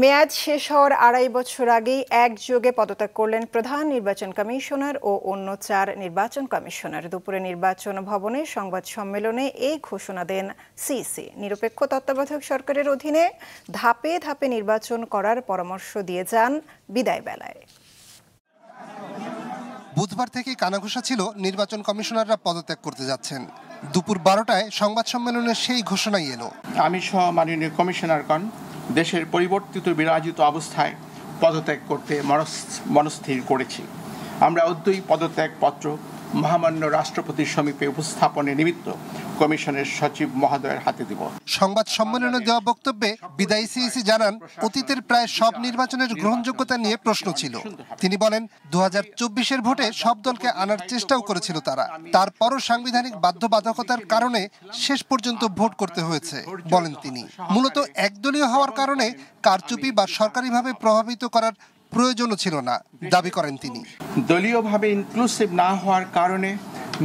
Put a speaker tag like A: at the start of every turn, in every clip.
A: মেয়াদ শেষ হওয়ার আড়াই বছর আগেই একযোগে পদত্যাগ করলেন প্রধান নির্বাচন কমিশনার ও অন্য চার নির্বাচন কমিশনার দুপুরে নির্বাচন ভবনে সংবাদ সম্মেলনে এই ঘোষণা দেন সিসি নিরপেক্ষ তত্ত্বাবধায়ক সরকারের অধীনে ধাপে ধাপে নির্বাচন করার পরামর্শ দিয়ে যান বিদায় বেলায়
B: বুধবার থেকে কানাঘোষা ছিল নির্বাচন কমিশনাররা পদত্যাগ করতে যাচ্ছেন দুপুর বারোটায় সংবাদ সম্মেলনে সেই ঘোষণাই এলো আমি সহ মাননীয় কমিশনারগণ দেশের পরিবর্তিত
C: বিরাজিত অবস্থায় পদত্যাগ করতে মনস্থির করেছি আমরা অদ্যই পদত্যাগপত্র মহামান্য রাষ্ট্রপতির সমীপে উপস্থাপনের নিমিত্ত কমিশনের সচিব মহোদয়ের হাতে দিব
B: সংবাদ সম্মেলনে দেওয়া বক্তব্যে বিদায় সিইসি জানান অতীতের প্রায় সব নির্বাচনের গ্রহণযোগ্যতা নিয়ে প্রশ্ন ছিল তিনি বলেন দু হাজার ভোটে সব দলকে আনার চেষ্টাও করেছিল তারা তারপরও সাংবিধানিক বাধ্যবাধকতার কারণে শেষ পর্যন্ত ভোট করতে হয়েছে বলেন তিনি মূলত একদলীয় হওয়ার কারণে কারচুপি বা সরকারিভাবে প্রভাবিত করার প্রয়োজনও ছিল না দাবি করেন তিনি দলীয়ভাবে
C: ইনক্লুসিভ না হওয়ার কারণে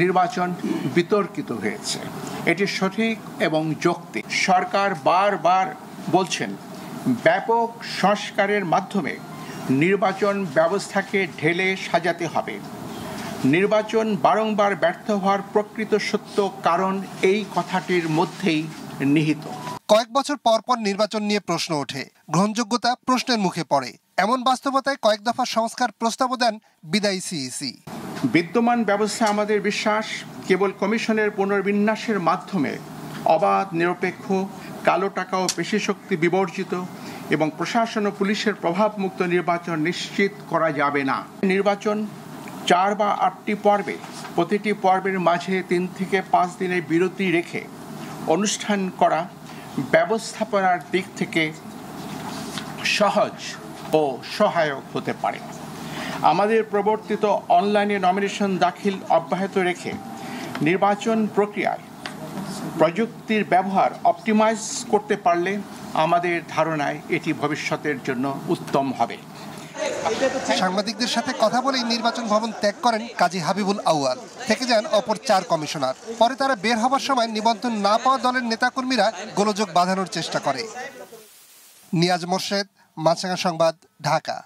C: নির্বাচন বিতর্কিত হয়েছে এটি সঠিক এবং যৌক্তিক সরকার বারবার বলছেন ব্যাপক সংস্কারের মাধ্যমে নির্বাচন ব্যবস্থাকে ঢেলে সাজাতে হবে নির্বাচন বারংবার ব্যর্থ হওয়ার প্রকৃত সত্য কারণ এই
B: কথাটির মধ্যেই নিহিত কয়েক বছর পর পর নির্বাচন নিয়ে প্রশ্ন ওঠে গ্রহণযোগ্যতা প্রশ্নের মুখে পড়ে এমন বাস্তবতায় কয়েক দফা সংস্কার প্রস্তাব দেন বিদায়ী সিইসি
C: e বিদ্যমান ব্যবস্থা আমাদের বিশ্বাস কেবল কমিশনের পুনর্বিন্যাসের মাধ্যমে অবাধ নিরপেক্ষ কালো টাকা ও পেশিশক্তি বিবর্জিত এবং প্রশাসন ও পুলিশের প্রভাবমুক্ত নির্বাচন নিশ্চিত করা যাবে না নির্বাচন চার বা আটটি পর্বে প্রতিটি পর্বের মাঝে তিন থেকে পাঁচ দিনের বিরতি রেখে অনুষ্ঠান করা ব্যবস্থাপনার দিক থেকে সহজ ও সহায়ক হতে পারে আমাদের প্রবর্তিত অনলাইনে নমিনেশন দাখিল অব্যাহত রেখে নির্বাচন প্রক্রিয়ায় প্রযুক্তির ব্যবহার অপটিমাইজ করতে পারলে আমাদের ধারণায় এটি ভবিষ্যতের জন্য উত্তম হবে
B: সাংবাদিকদের সাথে কথা বলেই নির্বাচন ভবন ত্যাগ করেন কাজী হাবিবুল আউয়াল থেকে যান অপর চার কমিশনার পরে তারা বের হবার সময় নিবন্ধন না পাওয়া দলের নেতাকর্মীরা গোলযোগ বাঁধানোর চেষ্টা করে নিয়াজ মোর্শেদ
A: মাছরাঙা সংবাদ ঢাকা